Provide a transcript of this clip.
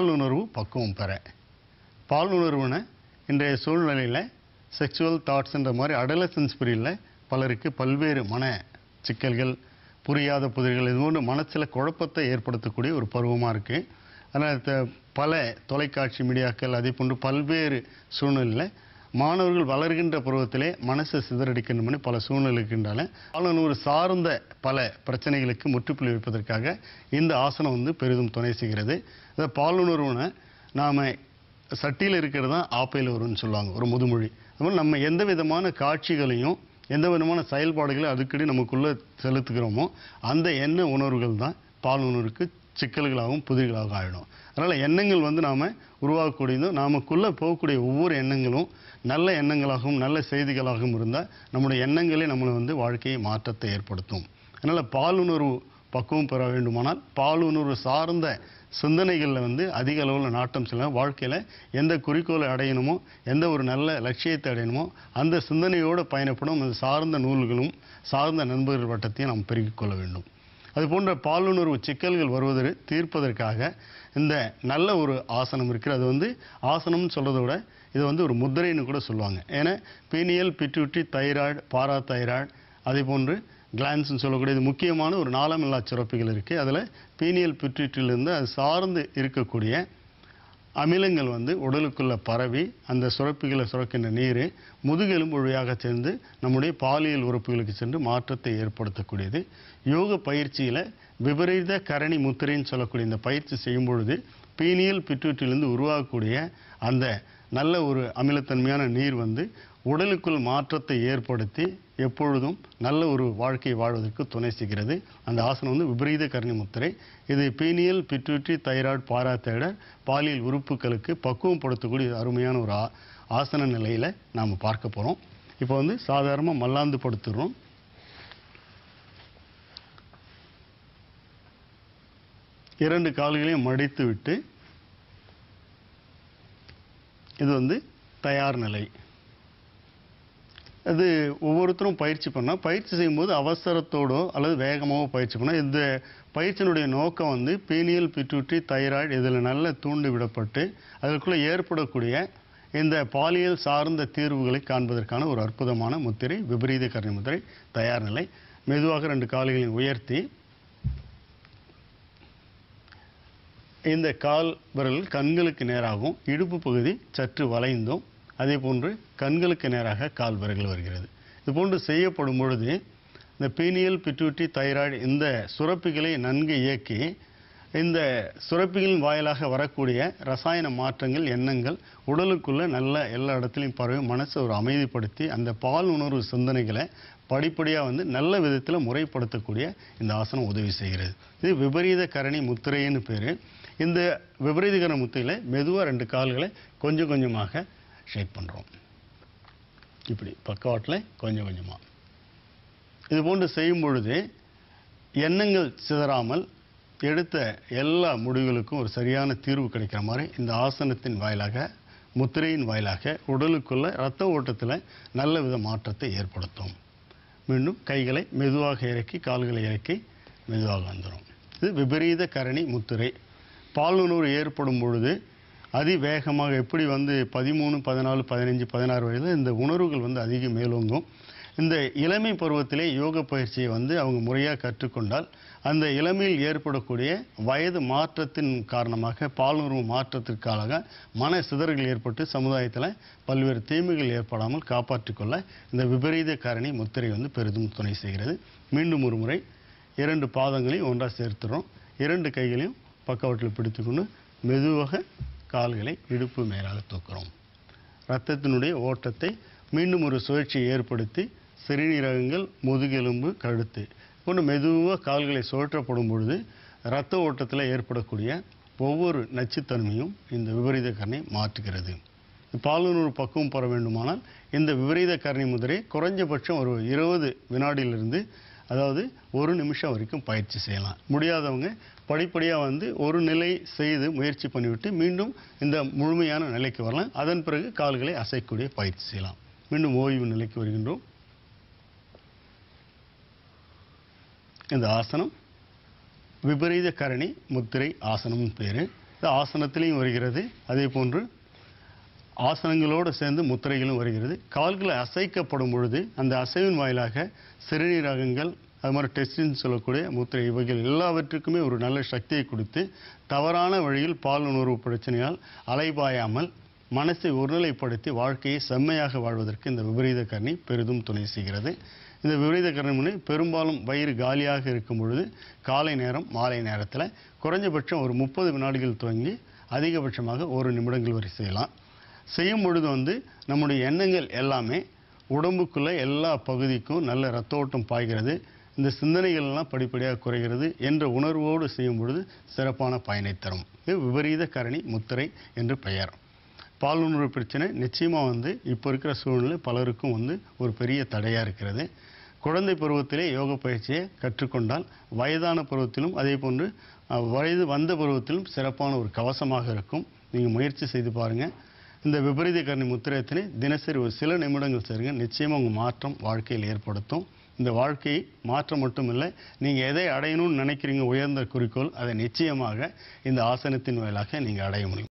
பாலுணர்வு பக்குவம் பெற பாலுணர்வுன்னு இன்றைய சூழ்நிலையில் செக்ஷுவல் தாட்ஸ்ன்ற மாதிரி அடலசன்ஸ் பிரியில் பலருக்கு பல்வேறு மன சிக்கல்கள் புரியாத புதிர்கள் இது ஒன்று மனசில் குழப்பத்தை ஏற்படுத்தக்கூடிய ஒரு பருவமாக இருக்குது அதனால் பல தொலைக்காட்சி மீடியாக்கள் அதே போன்று பல்வேறு சூழ்நிலையில் மாணவர்கள் வளர்கின்ற பருவத்திலே மனசை சிதறடிக்கணும்னு பல சூழ்நிலை இருக்கின்றால ஆளுநர் சார்ந்த பல பிரச்சனைகளுக்கு முற்றுப்புள்ளி வைப்பதற்காக இந்த ஆசனம் வந்து பெரிதும் துணை செய்கிறது இந்த பாலுணர்வுனை நாம் சட்டியில் இருக்கிறது தான் ஆப்பையில் வரும்னு சொல்லுவாங்க ஒரு முதுமொழி அதுபோல் நம்ம எந்த விதமான காட்சிகளையும் எந்த விதமான செயல்பாடுகளை அதுக்கடி நமக்குள்ளே செலுத்துகிறோமோ அந்த எண்ண உணர்வுகள் தான் பாலுணர்வுக்கு சிக்கல்களாகவும் புதிர்களாகவும் ஆகிடும் அதனால் எண்ணங்கள் வந்து நாம் உருவாக்கக்கூடியதும் நாமக்குள்ளே போகக்கூடிய ஒவ்வொரு எண்ணங்களும் நல்ல எண்ணங்களாகவும் நல்ல செய்திகளாகவும் இருந்தால் நம்முடைய எண்ணங்களே நம்மளை வந்து வாழ்க்கையை மாற்றத்தை ஏற்படுத்தும் அதனால் பாலுணர்வு பக்குவம் பெற வேண்டுமானால் பாலுணர்வு சார்ந்த சிந்தனைகளில் வந்து அதிக அளவில் நாட்டம் செல்ல வாழ்க்கையில் எந்த குறிக்கோளை அடையணுமோ எந்த ஒரு நல்ல லட்சியத்தை அடையணுமோ அந்த சிந்தனையோடு பயணப்படும் அது சார்ந்த நூல்களும் சார்ந்த நண்பர்கள் வட்டத்தையும் நாம் பெருகிக்கொள்ள கொள்ள வேண்டும் அது போன்ற பாலுணர்வு சிக்கல்கள் வருவதற்கு தீர்ப்பதற்காக இந்த நல்ல ஒரு ஆசனம் இருக்குது அது வந்து ஆசனம்னு சொல்கிறத விட இதை வந்து ஒரு முத்திரைன்னு கூட சொல்லுவாங்க ஏன்னா pineal pituitary thyroid parathyroid அதே போன்று கிளான்ஸ்னு இது முக்கியமான ஒரு நாளமில்லா சிறப்புகள் இருக்குது அதில் பீனியல் பிட்யூட்டிலிருந்து அது சார்ந்து இருக்கக்கூடிய அமிலங்கள் வந்து உடலுக்குள்ளே பரவி அந்த சுரப்பிகளை சுரக்கின்ற நீர் முதுகெலும்பு வழியாக சேர்ந்து நம்முடைய பாலியல் உறுப்புகளுக்கு சென்று மாற்றத்தை ஏற்படுத்தக்கூடியது யோக பயிற்சியில் விபரீத கரணி முத்திரைன்னு சொல்லக்கூடிய இந்த பயிற்சி செய்யும் பொழுது பீனியல் பிட்யூட்டிலிருந்து உருவாகக்கூடிய அந்த நல்ல ஒரு அமிலத்தன்மையான நீர் வந்து உடலுக்குள் மாற்றத்தை ஏற்படுத்தி எப்பொழுதும் நல்ல ஒரு வாழ்க்கை வாழ்வதற்கு துணை செய்கிறது அந்த ஆசனம் வந்து விபரீத கர்ணி முத்திரை இது பீனியல் பிட்யூட்ரி தைராய்டு பாராத்தேட பாலியல் உறுப்புகளுக்கு பக்குவப்படுத்தக்கூடிய அருமையான ஒரு ஆசன நிலையில் நாம் பார்க்க போகிறோம் இப்போ வந்து சாதாரணமாக மல்லாந்து படுத்துடுறோம் இரண்டு கால்களையும் மடித்து விட்டு இது வந்து தயார் நிலை அது ஒவ்வொருத்தரும் பயிற்சி பண்ணால் பயிற்சி செய்யும்போது அவசரத்தோடோ அல்லது வேகமாகவோ பயிற்சி பண்ணால் இந்த பயிற்சியினுடைய நோக்கம் வந்து பீனியல் பிட்யூட்ரி தைராய்டு இதில் நல்ல தூண்டி விடப்பட்டு அதற்குள்ளே ஏற்படக்கூடிய இந்த பாலியல் சார்ந்த தீர்வுகளை காண்பதற்கான ஒரு அற்புதமான முத்திரை விபரீத கருணை முத்திரை தயார் நிலை மெதுவாக ரெண்டு கால்களையும் உயர்த்தி இந்த கால் விரல் கண்களுக்கு நேராகவும் இடுப்பு பகுதி சற்று வளைந்தும் அதே போன்று கண்களுக்கு நேராக கால் விரல்கள் வருகிறது இது போன்று செய்யப்படும் பொழுது இந்த பீனியல் பிட்யூட்டி தைராய்டு இந்த சுரப்பிகளை நன்கு இயக்கி இந்த சுரப்பிகளின் வாயிலாக வரக்கூடிய ரசாயன மாற்றங்கள் எண்ணங்கள் உடலுக்குள்ளே நல்ல எல்லா இடத்துலையும் பரவி மனசை ஒரு அமைதிப்படுத்தி அந்த பால் உணர்வு சிந்தனைகளை படிப்படியாக வந்து நல்ல விதத்தில் முறைப்படுத்தக்கூடிய இந்த ஆசனம் உதவி செய்கிறது இது விபரீத கரணி முத்திரைன்னு பேர் இந்த விபரீத முத்திரையில் மெதுவாக ரெண்டு கால்களை கொஞ்சம் கொஞ்சமாக ஷேக் பண்ணுறோம் இப்படி பக்கவாட்டில் கொஞ்சம் கொஞ்சமாக இது போன்று செய்யும் பொழுது எண்ணங்கள் சிதறாமல் எடுத்த எல்லா முடிவுகளுக்கும் ஒரு சரியான தீர்வு கிடைக்கிற மாதிரி இந்த ஆசனத்தின் வாயிலாக முத்திரையின் வாயிலாக உடலுக்குள்ள இரத்த ஓட்டத்தில் நல்ல வித மாற்றத்தை ஏற்படுத்தும் மீண்டும் கைகளை மெதுவாக இறக்கி கால்களை இறக்கி மெதுவாக வந்துடும் இது விபரீத கரணி முத்திரை பாலுணர்வு ஏற்படும் பொழுது அதிவேகமாக எப்படி வந்து பதிமூணு பதினாலு பதினஞ்சு பதினாறு வயதில் இந்த உணர்வுகள் வந்து அதிகம் மேலோங்கும் இந்த இளமை பருவத்திலே யோக பயிற்சியை வந்து அவங்க முறையாக கற்றுக்கொண்டால் அந்த இளமையில் ஏற்படக்கூடிய வயது மாற்றத்தின் காரணமாக பாலுணர்வு மாற்றத்திற்காக மன சிதறுகள் ஏற்பட்டு சமுதாயத்தில் பல்வேறு தீமைகள் ஏற்படாமல் காப்பாற்றிக்கொள்ள இந்த விபரீத காரணி முத்திரை வந்து பெரிதும் துணை செய்கிறது மீண்டும் ஒரு முறை இரண்டு பாதங்களையும் ஒன்றாக சேர்த்துறோம் இரண்டு கைகளையும் பக்கவாட்டில் பிடித்துக்கொண்டு மெதுவாக கால்களை இடுப்பு மேலாக தூக்குறோம் இரத்தத்தினுடைய ஓட்டத்தை மீண்டும் ஒரு சுழற்சியை ஏற்படுத்தி சிறுநீரகங்கள் முதுகெலும்பு கழுத்து கொண்டு மெதுவாக கால்களை சுழற்றப்படும் பொழுது இரத்த ஓட்டத்தில் ஏற்படக்கூடிய ஒவ்வொரு நச்சுத்தன்மையும் இந்த விபரீத கரணை மாற்றுகிறது பாலுநூறு பக்குவம் பெற வேண்டுமானால் இந்த விபரீத கரணி முதலே குறைஞ்சபட்சம் ஒரு இருபது வினாடியிலிருந்து அதாவது ஒரு நிமிஷம் வரைக்கும் பயிற்சி செய்யலாம் முடியாதவங்க படிப்படியாக வந்து ஒரு நிலை செய்து முயற்சி பண்ணிவிட்டு மீண்டும் இந்த முழுமையான நிலைக்கு வரலாம் அதன் பிறகு கால்களை அசைக்கூடிய பயிற்சி செய்யலாம் மீண்டும் ஓய்வு நிலைக்கு வருகின்றோம் இந்த ஆசனம் விபரீத கரணி முத்திரை ஆசனம்னு பேர் இந்த ஆசனத்திலையும் வருகிறது அதே போன்று ஆசனங்களோடு சேர்ந்து முத்திரைகளும் வருகிறது கால்களை அசைக்கப்படும் பொழுது அந்த அசைவின் வாயிலாக சிறுநீரகங்கள் அது மாதிரி டெஸ்டின் சொல்லக்கூடிய முத்திரை இவைகள் எல்லாவற்றுக்குமே ஒரு நல்ல சக்தியை கொடுத்து தவறான வழியில் பால் உணர்வு பிரச்சனையால் அலைபாயாமல் மனசை ஒருநிலைப்படுத்தி வாழ்க்கையை செம்மையாக வாழ்வதற்கு இந்த விபரீத கரணி பெரிதும் துணை செய்கிறது இந்த விபரீத கரணமுனை பெரும்பாலும் வயிறு காலியாக இருக்கும் பொழுது காலை நேரம் மாலை நேரத்தில் குறைஞ்சபட்சம் ஒரு முப்பது வினாடிகள் துவங்கி அதிகபட்சமாக ஒரு நிமிடங்கள் வரை செய்யலாம் செய்யும் பொழுது வந்து நம்முடைய எண்ணங்கள் எல்லாமே உடம்புக்குள்ளே எல்லா பகுதிக்கும் நல்ல ரத்த ஓட்டம் பாய்கிறது இந்த சிந்தனைகள்லாம் படிப்படியாக குறைகிறது என்ற உணர்வோடு செய்யும் பொழுது சிறப்பான பயனை தரும் இது விபரீத கரணி முத்திரை என்று பெயர் பாலுணர்வு பிரச்சனை நிச்சயமாக வந்து இப்போ இருக்கிற சூழ்நிலை பலருக்கும் வந்து ஒரு பெரிய தடையாக இருக்கிறது குழந்தை பருவத்திலே யோக பயிற்சியை கற்றுக்கொண்டால் வயதான பருவத்திலும் அதே போன்று வயது வந்த பருவத்திலும் சிறப்பான ஒரு கவசமாக இருக்கும் நீங்கள் முயற்சி செய்து பாருங்கள் இந்த விபரீத கர்ணி முத்திரையத்தினை தினசரி ஒரு சில நிமிடங்கள் செய்யுங்க நிச்சயமாக உங்கள் மாற்றம் வாழ்க்கையில் ஏற்படுத்தும் இந்த வாழ்க்கை மாற்றம் மட்டுமில்லை நீங்கள் எதை அடையணும்னு நினைக்கிறீங்க உயர்ந்த குறிக்கோள் அதை நிச்சயமாக இந்த ஆசனத்தின் வாயிலாக நீங்கள் அடைய முடியும்